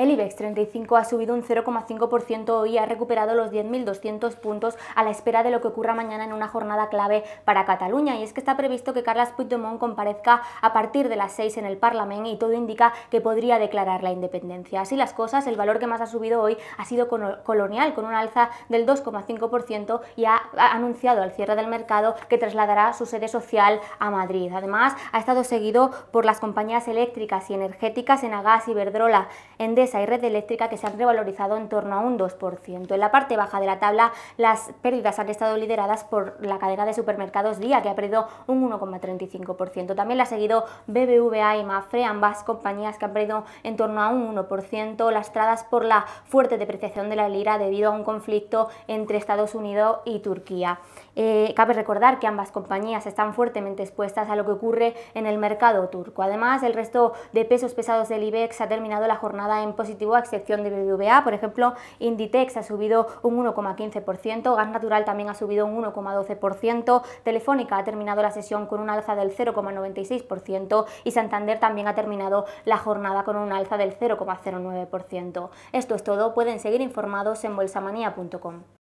El IBEX 35 ha subido un 0,5% y ha recuperado los 10.200 puntos a la espera de lo que ocurra mañana en una jornada clave para Cataluña. Y es que está previsto que Carles Puigdemont comparezca a partir de las 6 en el Parlamento y todo indica que podría declarar la independencia. Así las cosas, el valor que más ha subido hoy ha sido colonial, con un alza del 2,5% y ha anunciado al cierre del mercado que trasladará su sede social a Madrid. Además, ha estado seguido por las compañías eléctricas y energéticas Enagas, Iberdrola, Endesa, y Red Eléctrica que se han revalorizado en torno a un 2%. En la parte baja de la tabla, las pérdidas han estado lideradas por la cadena de supermercados Día, que ha perdido un 1,35%. También la ha seguido BBVA y Mafre, ambas compañías que han perdido en torno a un 1%, lastradas por la fuerte depreciación de la lira debido a un conflicto entre Estados Unidos y Turquía. Eh, cabe recordar que ambas compañías están fuertemente expuestas a lo que ocurre en el mercado turco. Además, el resto de pesos pesados del IBEX ha terminado la jornada en positivo a excepción de BBVA, por ejemplo, Inditex ha subido un 1,15%, Gas Natural también ha subido un 1,12%, Telefónica ha terminado la sesión con un alza del 0,96% y Santander también ha terminado la jornada con un alza del 0,09%. Esto es todo, pueden seguir informados en bolsamanía.com.